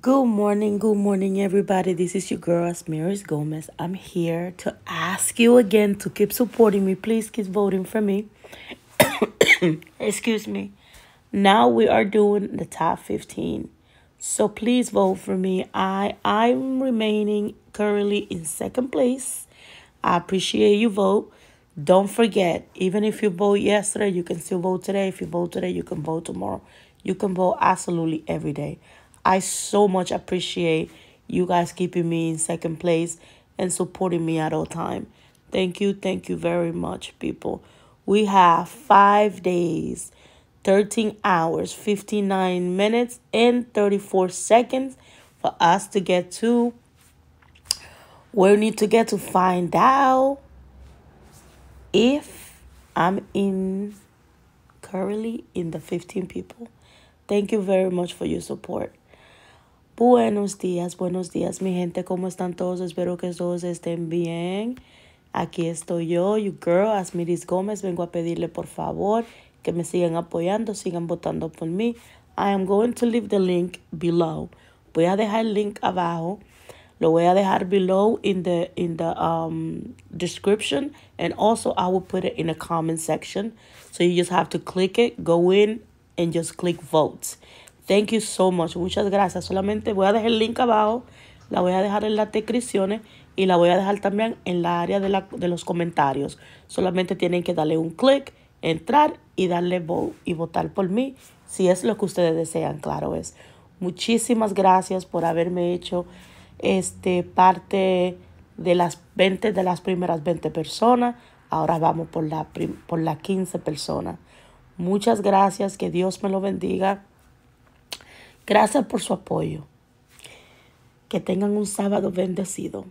Good morning, good morning, everybody. This is your girl, Asmiris Gomez. I'm here to ask you again to keep supporting me. Please keep voting for me. Excuse me. Now we are doing the top 15. So please vote for me. I I'm remaining currently in second place. I appreciate you vote. Don't forget, even if you vote yesterday, you can still vote today. If you vote today, you can vote tomorrow. You can vote absolutely every day. I so much appreciate you guys keeping me in second place and supporting me at all time. Thank you, thank you very much, people. We have five days, 13 hours, 59 minutes, and 34 seconds for us to get to where we need to get to find out if I'm in currently in the 15 people. Thank you very much for your support. Buenos días, buenos días mi gente, ¿cómo están todos? Espero que todos estén bien. Aquí estoy yo, you girl, Asmiris Gómez. Vengo a pedirle por favor que me sigan apoyando, sigan votando por mí. I am going to leave the link below. Voy a dejar el link abajo. Lo voy a dejar below in the in the um description and also I will put it in the comment section. So you just have to click it, go in and just click vote. Thank you so much. Muchas gracias. Solamente voy a dejar el link abajo, la voy a dejar en las descripciones y la voy a dejar también en la área de, de los comentarios. Solamente tienen que darle un clic, entrar y darle vote y votar por mí si es lo que ustedes desean, claro es. Muchísimas gracias por haberme hecho este parte de las 20 de las primeras 20 personas. Ahora vamos por la por las 15 personas. Muchas gracias, que Dios me lo bendiga. Gracias por su apoyo. Que tengan un sábado bendecido.